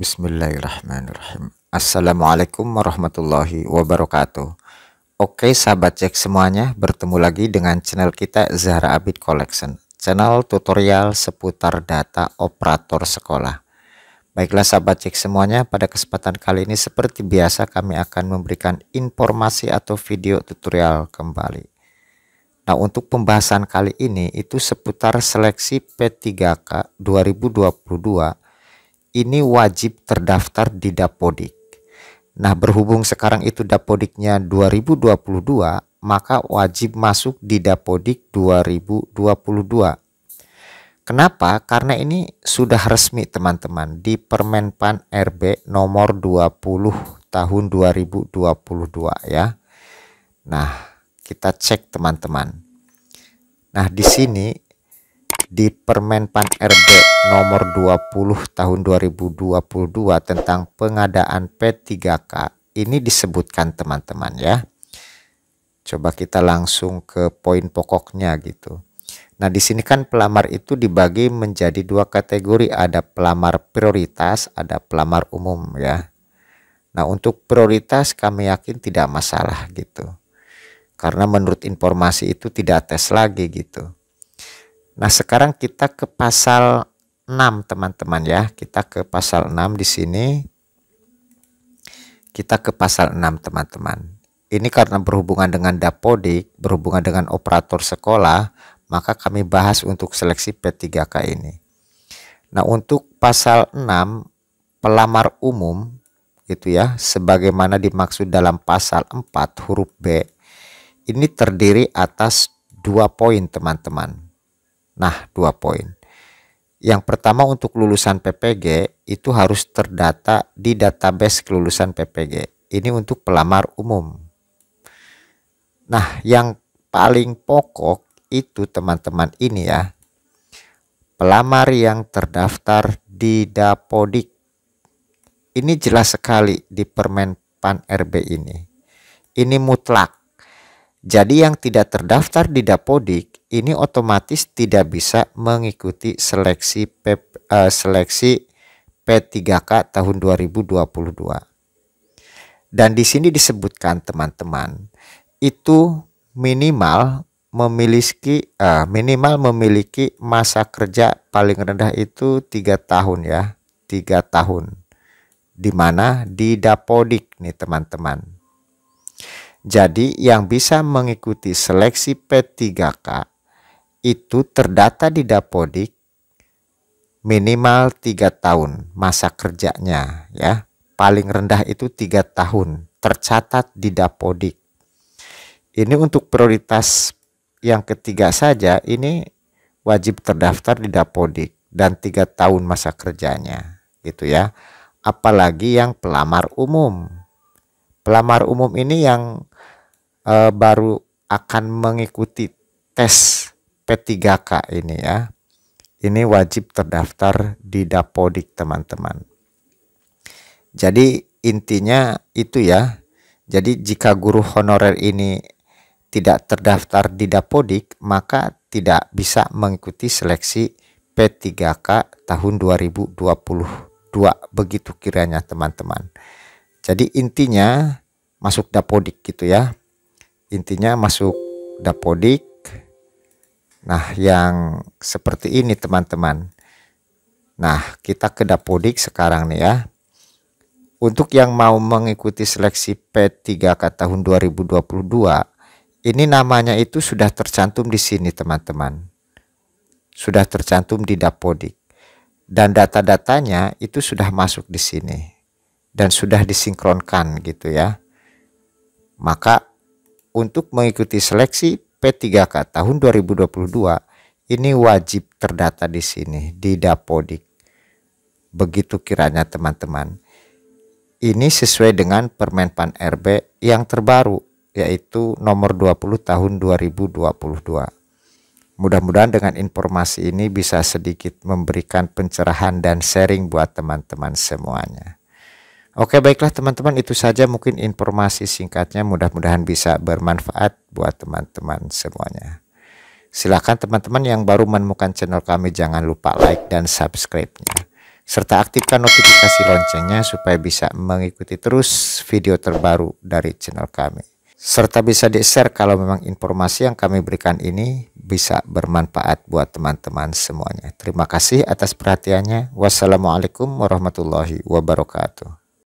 Bismillahirrahmanirrahim. Assalamualaikum warahmatullahi wabarakatuh. Oke sahabat cek semuanya, bertemu lagi dengan channel kita Zahra Abid Collection. Channel tutorial seputar data operator sekolah. Baiklah sahabat cek semuanya, pada kesempatan kali ini seperti biasa kami akan memberikan informasi atau video tutorial kembali. Nah untuk pembahasan kali ini itu seputar seleksi P3K 2022 ini wajib terdaftar di Dapodik. Nah, berhubung sekarang itu Dapodiknya 2022, maka wajib masuk di Dapodik 2022. Kenapa? Karena ini sudah resmi teman-teman di Permenpan RB nomor 20 tahun 2022 ya. Nah, kita cek teman-teman. Nah, di sini di Permen Pan RB nomor 20 tahun 2022 tentang pengadaan P3K ini disebutkan teman-teman ya. Coba kita langsung ke poin pokoknya gitu. Nah, di sini kan pelamar itu dibagi menjadi dua kategori, ada pelamar prioritas, ada pelamar umum ya. Nah, untuk prioritas kami yakin tidak masalah gitu. Karena menurut informasi itu tidak tes lagi gitu. Nah, sekarang kita ke pasal 6, teman-teman ya. Kita ke pasal 6 di sini. Kita ke pasal 6, teman-teman. Ini karena berhubungan dengan dapodik, berhubungan dengan operator sekolah, maka kami bahas untuk seleksi P3K ini. Nah, untuk pasal 6 pelamar umum gitu ya, sebagaimana dimaksud dalam pasal 4 huruf B, ini terdiri atas dua poin teman-teman. Nah, dua poin. Yang pertama untuk lulusan PPG itu harus terdata di database kelulusan PPG. Ini untuk pelamar umum. Nah, yang paling pokok itu teman-teman ini ya. Pelamar yang terdaftar di Dapodik. Ini jelas sekali di Permen Pan RB ini. Ini mutlak jadi yang tidak terdaftar di Dapodik ini otomatis tidak bisa mengikuti seleksi P, uh, seleksi P3K tahun 2022. Dan di sini disebutkan teman-teman itu minimal memiliki uh, minimal memiliki masa kerja paling rendah itu tiga tahun ya tiga tahun dimana di Dapodik nih teman-teman jadi yang bisa mengikuti seleksi P3K itu terdata di Dapodik minimal tiga tahun masa kerjanya ya. Paling rendah itu tiga tahun tercatat di Dapodik. Ini untuk prioritas yang ketiga saja ini wajib terdaftar di Dapodik dan tiga tahun masa kerjanya gitu ya. Apalagi yang pelamar umum. Pelamar umum ini yang uh, baru akan mengikuti tes P3K ini ya. Ini wajib terdaftar di Dapodik teman-teman. Jadi intinya itu ya. Jadi jika guru honorer ini tidak terdaftar di Dapodik, maka tidak bisa mengikuti seleksi P3K tahun 2022. Begitu kiranya teman-teman. Jadi intinya masuk Dapodik gitu ya intinya masuk dapodik nah yang seperti ini teman-teman nah kita ke dapodik sekarang nih ya untuk yang mau mengikuti seleksi P3K tahun 2022 ini namanya itu sudah tercantum di sini teman-teman sudah tercantum di dapodik dan data-datanya itu sudah masuk di sini dan sudah disinkronkan gitu ya maka untuk mengikuti seleksi P3K tahun 2022 ini wajib terdata di sini di Dapodik. Begitu kiranya teman-teman. Ini sesuai dengan Permenpan RB yang terbaru yaitu nomor 20 tahun 2022. Mudah-mudahan dengan informasi ini bisa sedikit memberikan pencerahan dan sharing buat teman-teman semuanya. Oke baiklah teman-teman itu saja mungkin informasi singkatnya mudah-mudahan bisa bermanfaat buat teman-teman semuanya. Silahkan teman-teman yang baru menemukan channel kami jangan lupa like dan subscribe-nya. Serta aktifkan notifikasi loncengnya supaya bisa mengikuti terus video terbaru dari channel kami. Serta bisa di-share kalau memang informasi yang kami berikan ini bisa bermanfaat buat teman-teman semuanya. Terima kasih atas perhatiannya. Wassalamualaikum warahmatullahi wabarakatuh.